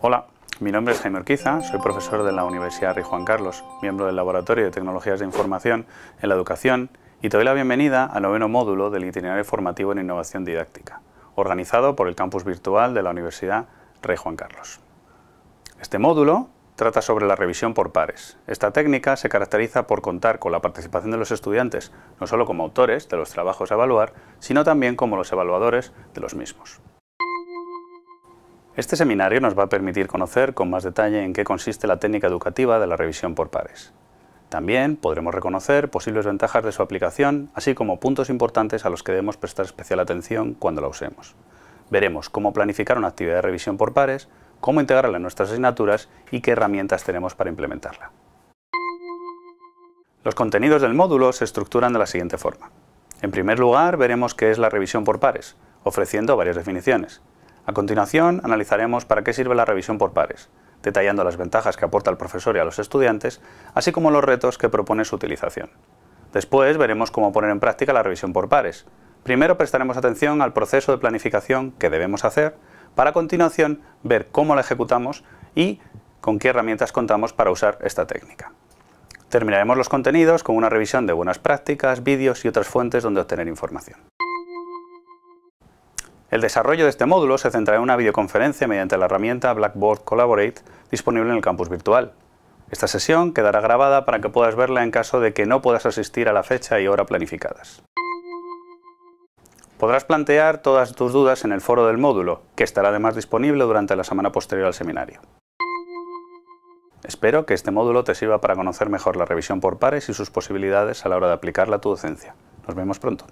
Hola, mi nombre es Jaime Orquiza, soy profesor de la Universidad Rey Juan Carlos, miembro del Laboratorio de Tecnologías de Información en la Educación y te doy la bienvenida al noveno módulo del Itinerario Formativo en Innovación Didáctica, organizado por el campus virtual de la Universidad Rey Juan Carlos. Este módulo trata sobre la revisión por pares. Esta técnica se caracteriza por contar con la participación de los estudiantes, no solo como autores de los trabajos a evaluar, sino también como los evaluadores de los mismos. Este seminario nos va a permitir conocer con más detalle en qué consiste la técnica educativa de la revisión por pares. También podremos reconocer posibles ventajas de su aplicación, así como puntos importantes a los que debemos prestar especial atención cuando la usemos. Veremos cómo planificar una actividad de revisión por pares, cómo integrarla en nuestras asignaturas y qué herramientas tenemos para implementarla. Los contenidos del módulo se estructuran de la siguiente forma. En primer lugar, veremos qué es la revisión por pares, ofreciendo varias definiciones. A continuación, analizaremos para qué sirve la revisión por pares, detallando las ventajas que aporta al profesor y a los estudiantes, así como los retos que propone su utilización. Después veremos cómo poner en práctica la revisión por pares. Primero prestaremos atención al proceso de planificación que debemos hacer, para a continuación ver cómo la ejecutamos y con qué herramientas contamos para usar esta técnica. Terminaremos los contenidos con una revisión de buenas prácticas, vídeos y otras fuentes donde obtener información. El desarrollo de este módulo se centrará en una videoconferencia mediante la herramienta Blackboard Collaborate disponible en el campus virtual. Esta sesión quedará grabada para que puedas verla en caso de que no puedas asistir a la fecha y hora planificadas. Podrás plantear todas tus dudas en el foro del módulo, que estará además disponible durante la semana posterior al seminario. Espero que este módulo te sirva para conocer mejor la revisión por pares y sus posibilidades a la hora de aplicarla a tu docencia. Nos vemos pronto.